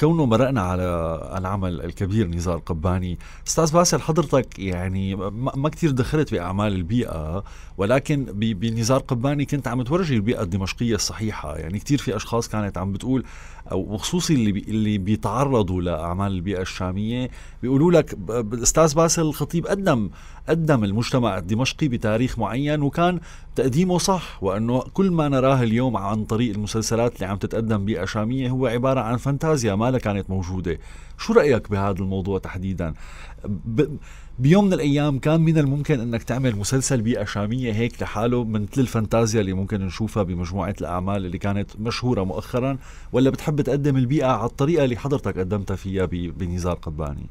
كونه مرقنا على العمل الكبير نزار قباني استاذ باسل حضرتك يعني ما كثير دخلت باعمال البيئه ولكن بنزار قباني كنت عم تورجي البيئه الدمشقيه الصحيحه يعني كثير في اشخاص كانت عم بتقول وخصوصي اللي بي اللي بيتعرضوا لاعمال البيئه الشاميه بيقولوا لك استاذ باسل الخطيب قدم قدم المجتمع الدمشقي بتاريخ معين وكان تقديمه صح وأنه كل ما نراه اليوم عن طريق المسلسلات اللي عم تتقدم بيئة شامية هو عبارة عن فانتازيا ما لها كانت موجودة شو رأيك بهذا الموضوع تحديدا ب... بيوم من الايام كان من الممكن انك تعمل مسلسل بيئه شاميه هيك لحاله مثل الفانتازيا اللي ممكن نشوفها بمجموعه الاعمال اللي كانت مشهوره مؤخرا ولا بتحب تقدم البيئه على الطريقه اللي حضرتك قدمتها فيها بنزار قباني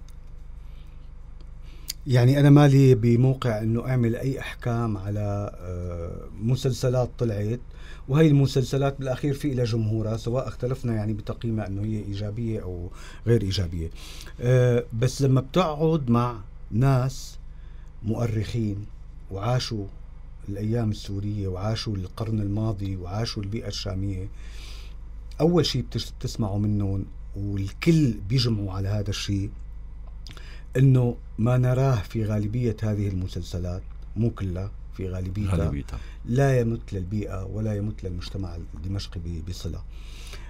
يعني انا مالي بموقع انه اعمل اي احكام على آه، مسلسلات طلعت وهي المسلسلات بالاخير في لها جمهورها سواء اختلفنا يعني بتقييمها انه هي ايجابيه او غير ايجابيه آه، بس لما بتقعد مع ناس مؤرخين وعاشوا الايام السوريه وعاشوا القرن الماضي وعاشوا البيئه الشاميه اول شيء بتسمعوا منهم والكل بيجمعوا على هذا الشيء انه ما نراه في غالبيه هذه المسلسلات مو كلها في غالبيتها, غالبيتها. لا يمت للبيئه ولا يمت للمجتمع الدمشقي بصله.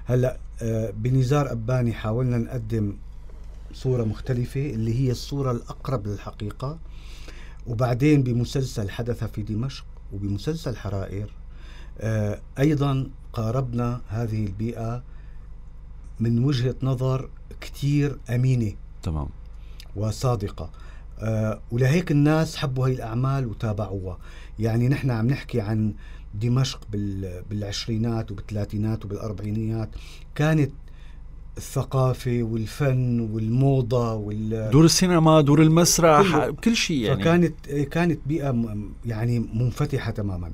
هلا آه، بنزار اباني حاولنا نقدم صوره مختلفه اللي هي الصوره الاقرب للحقيقه وبعدين بمسلسل حدث في دمشق وبمسلسل حرائر آه، ايضا قاربنا هذه البيئه من وجهه نظر كثير امينه تمام وصادقة آه، ولهيك الناس حبوا هاي الأعمال وتابعوها يعني نحن عم نحكي عن دمشق بالعشرينات وبالثلاثينات وبالأربعينيات كانت الثقافة والفن والموضة وال دور السينما دور المسرح كل شيء يعني فكانت كانت بيئة يعني منفتحة تماما